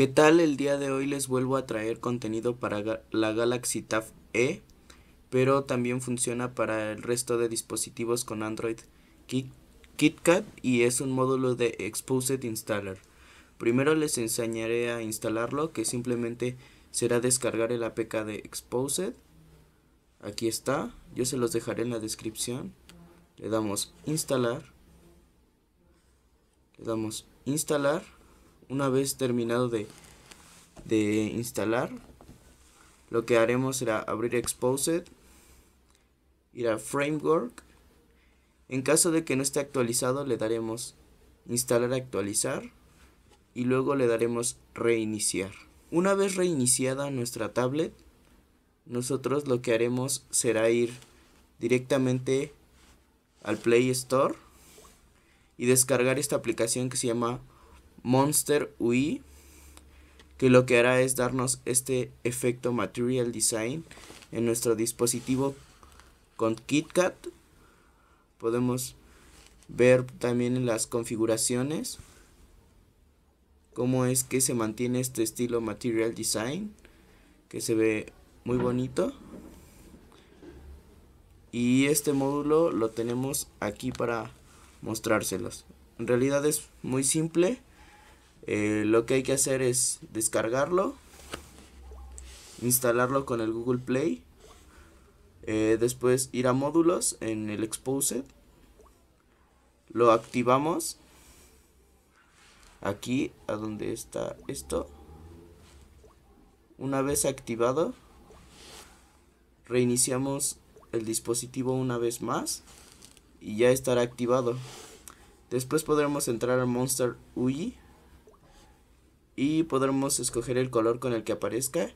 ¿Qué tal? El día de hoy les vuelvo a traer contenido para la Galaxy Tab E, pero también funciona para el resto de dispositivos con Android Kit KitKat y es un módulo de Exposed Installer. Primero les enseñaré a instalarlo, que simplemente será descargar el APK de Exposed. Aquí está, yo se los dejaré en la descripción. Le damos instalar. Le damos instalar. Una vez terminado de, instalar, lo que haremos será abrir Exposed, ir a Framework. En caso de que no esté actualizado, le daremos Instalar Actualizar y luego le daremos Reiniciar. Una vez reiniciada nuestra tablet, nosotros lo que haremos será ir directamente al Play Store y descargar esta aplicación que se llama Monster UI, que lo que hará es darnos este efecto Material Design en nuestro dispositivo con KitKat. Podemos ver también en las configuraciones cómo es que se mantiene este estilo Material Design, que se ve muy bonito. Y este módulo lo tenemos aquí para mostrárselos. En realidad es muy simple. Eh, lo que hay que hacer es descargarlo, instalarlo con el Google Play, eh, después ir a módulos en el Exposed, lo activamos aquí a donde está esto. Una vez activado, reiniciamos el dispositivo una vez más y ya estará activado. Después podremos entrar al Monster UI y podremos escoger el color con el que aparezca.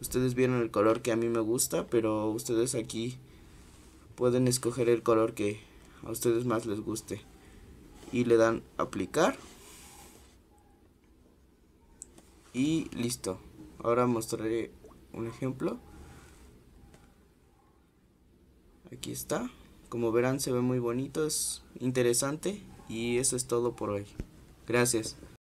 Ustedes vieron el color que a mí me gusta, pero ustedes aquí pueden escoger el color que a ustedes más les guste. Y le dan aplicar. Y listo. Ahora mostraré un ejemplo. Aquí está. Como verán se ve muy bonito, es interesante y eso es todo por hoy. Gracias.